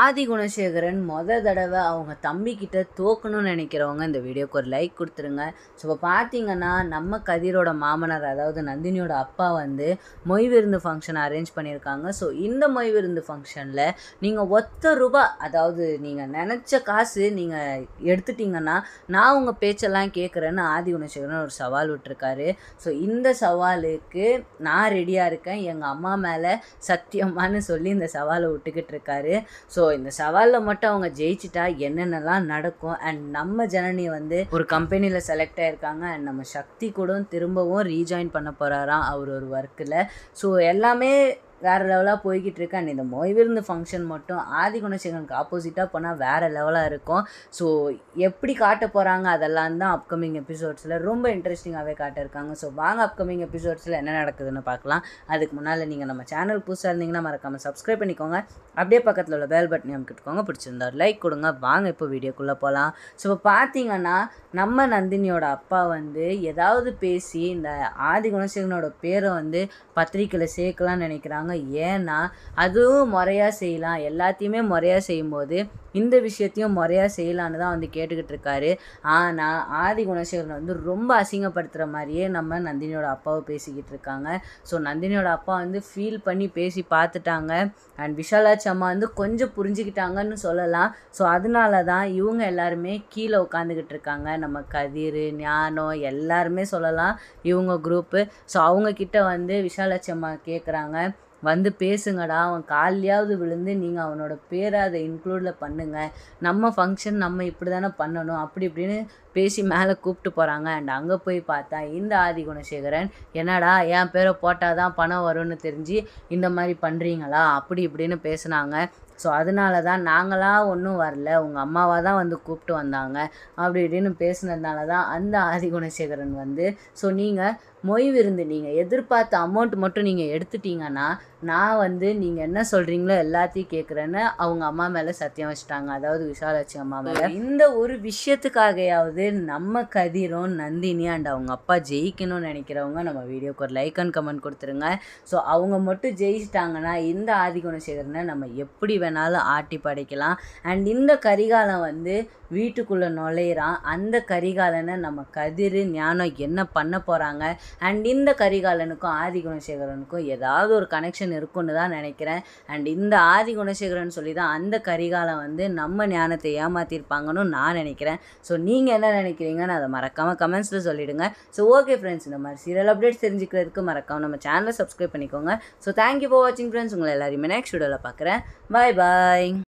ஆதி குணசேகரன் மொத தடவை அவங்க தம்பிக்கிட்ட தோக்கணும்னு நினைக்கிறவங்க இந்த வீடியோக்கு ஒரு லைக் கொடுத்துருங்க ஸோ இப்போ பார்த்தீங்கன்னா நம்ம கதிரோட மாமனார் அதாவது நந்தினியோட அப்பா வந்து மொய் விருந்து ஃபங்க்ஷன் அரேஞ்ச் பண்ணியிருக்காங்க ஸோ இந்த மொய் விருந்து ஃபங்க்ஷனில் நீங்கள் ஒத்த ரூபா அதாவது நீங்கள் நினச்ச காசு நீங்கள் எடுத்துட்டிங்கன்னா நான் உங்கள் பேச்செல்லாம் கேட்குறேன்னு ஆதி குணசேகரன் ஒரு சவால் விட்டுருக்காரு ஸோ இந்த சவாலுக்கு நான் ரெடியாக இருக்கேன் எங்கள் அம்மா மேலே சத்தியமானு சொல்லி இந்த சவாலை விட்டுக்கிட்டு இருக்காரு ஸோ இந்த சவாலில் மட்டும் அவங்க ஜெயிச்சிட்டா என்னென்னலாம் நடக்கும் அண்ட் நம்ம ஜனனி வந்து ஒரு கம்பெனியில் செலக்ட் ஆகிருக்காங்க அண்ட் நம்ம சக்தி கூட திரும்பவும் ரீஜாயின் பண்ண போகிறாராம் அவர் ஒரு ஒர்க்கில் ஸோ எல்லாமே வேறு லெவலாக போய்கிட்டு இருக்கு அண்ட் இந்த மொய்விருந்து ஃபங்க்ஷன் மட்டும் ஆதி குணசேகனுக்கு ஆப்போசிட்டாக போனால் வேறு லெவலாக இருக்கும் ஸோ எப்படி காட்ட போகிறாங்க அதெல்லாம் தான் அப்கமிங் எபிசோட்ஸில் ரொம்ப இன்ட்ரெஸ்டிங்காகவே காட்டியிருக்காங்க ஸோ வாங்க அப்கமிங் எபிசோட்ஸில் என்ன நடக்குதுன்னு பார்க்கலாம் அதுக்கு முன்னால் நீங்கள் நம்ம சேனல் புதுசாக இருந்தீங்கன்னா மறக்காமல் சப்ஸ்கிரைப் பண்ணிக்கோங்க அப்படியே பக்கத்தில் உள்ள பெல் பட்டன் அமைக்கிட்டுக்கோங்க பிடிச்சிருந்தா லைக் கொடுங்க வாங்க இப்போ வீடியோக்குள்ளே போகலாம் ஸோ இப்போ பார்த்தீங்கன்னா நம்ம நந்தினியோட அப்பா வந்து ஏதாவது பேசி இந்த ஆதி குணசேகனோட பேரை வந்து பத்திரிக்கையில் சேர்க்கலாம்னு நினைக்கிறாங்க ஏன்னா அதுவும் முறையாக செய்யலாம் எல்லாத்தையுமே முறையாக செய்யும்போது இந்த விஷயத்தையும் முறையாக செய்யலான்னு தான் வந்து கேட்டுக்கிட்டு இருக்காரு ஆனால் ஆதி குணசேகரன் வந்து ரொம்ப அசிங்கப்படுத்துகிற மாதிரியே நம்ம நந்தினியோட அப்பாவை பேசிக்கிட்டு இருக்காங்க ஸோ நந்தினியோட அப்பா வந்து ஃபீல் பண்ணி பேசி பார்த்துட்டாங்க அண்ட் விஷாலாட்சி அம்மா வந்து கொஞ்சம் புரிஞ்சுக்கிட்டாங்கன்னு சொல்லலாம் ஸோ அதனால தான் இவங்க எல்லாருமே கீழே உட்காந்துக்கிட்டு இருக்காங்க நம்ம கதிர் ஞானம் எல்லாருமே சொல்லலாம் இவங்க குரூப்பு ஸோ அவங்கக்கிட்ட வந்து விஷாலாட்சி அம்மா கேட்குறாங்க வந்து பேசுங்கடா அவன் காலையாவது விழுந்து நீங்கள் அவனோட பேரை அதை இன்க்ளூடில் பண்ணு பண்ணுங்க நம்ம ஃபங்க்ஷன் நம்ம இப்படி தானே பண்ணணும் அப்படி இப்படின்னு பேசி மேலே கூப்பிட்டு போகிறாங்க அண்ட் அங்கே போய் பார்த்தா இந்த ஆதி குணசேகரன் என்னடா என் பேரை போட்டால் தான் பணம் வரும்னு தெரிஞ்சு இந்த மாதிரி பண்ணுறீங்களா அப்படி இப்படின்னு பேசுனாங்க ஸோ அதனால தான் நாங்களாக ஒன்றும் வரல உங்கள் அம்மாவாக தான் வந்து கூப்பிட்டு வந்தாங்க அப்படி இப்படின்னு பேசினதுனால தான் அந்த ஆதி குணசேகரன் வந்து ஸோ நீங்கள் மொய் விருந்து நீங்கள் எதிர்பார்த்த அமௌண்ட் மட்டும் நீங்கள் எடுத்துட்டீங்கன்னா நான் வந்து நீங்கள் என்ன சொல்கிறீங்களோ எல்லாத்தையும் கேட்குறேன்னு அவங்க அம்மா மேலே சத்தியம் வச்சுட்டாங்க அதாவது விஷாலாட்சி அம்மா மேலே இந்த ஒரு விஷயத்துக்காகையாவது நம்ம கதிரும் நந்தினி அண்ட் அவங்க அப்பா ஜெயிக்கணும்னு நினைக்கிறவங்க நம்ம வீடியோக்கு ஒரு லைக் அண்ட் கமெண்ட் கொடுத்துருங்க ஸோ அவங்க மட்டும் ஜெயிச்சிட்டாங்கன்னா இந்த ஆதி குணசேகரனை நம்ம எப்படி வேணால் வேணாலும் ஆட்டி படைக்கலாம் அண்ட் இந்த கரிகாலம் வந்து வீட்டுக்குள்ளே நுழையிறான் அந்த கரிகாலனை நம்ம கதிர் ஞானம் என்ன பண்ண போகிறாங்க அண்ட் இந்த கரிகாலனுக்கும் ஆதி குணசேகரனுக்கும் ஏதாவது ஒரு கனெக்ஷன் இருக்குன்னு தான் நினைக்கிறேன் அண்ட் இந்த ஆதி குணசேகரன் சொல்லி தான் அந்த கரிகாலம் வந்து நம்ம ஞானத்தை ஏமாற்றிருப்பாங்கன்னு நான் நினைக்கிறேன் ஸோ நீங்கள் என்ன நினைக்கிறீங்கன்னு அதை மறக்காமல் கமெண்ட்ஸில் சொல்லிவிடுங்க ஸோ ஓகே ஃப்ரெண்ட்ஸ் இந்த மாதிரி சீரியல் அப்டேட்ஸ் தெரிஞ்சுக்கிறதுக்கு மறக்காமல் நம்ம சேனலை சப்ஸ்கிரைப் பண்ணிக்கோங்க ஸோ தேங்க்யூ ஃபார் வாட்சிங் ஃப்ரெண்ட்ஸ் உங்களை எல்லாரையுமே நெக்ஸ்ட் வீடியோவில் பார்க்குறேன் பாய் பாய்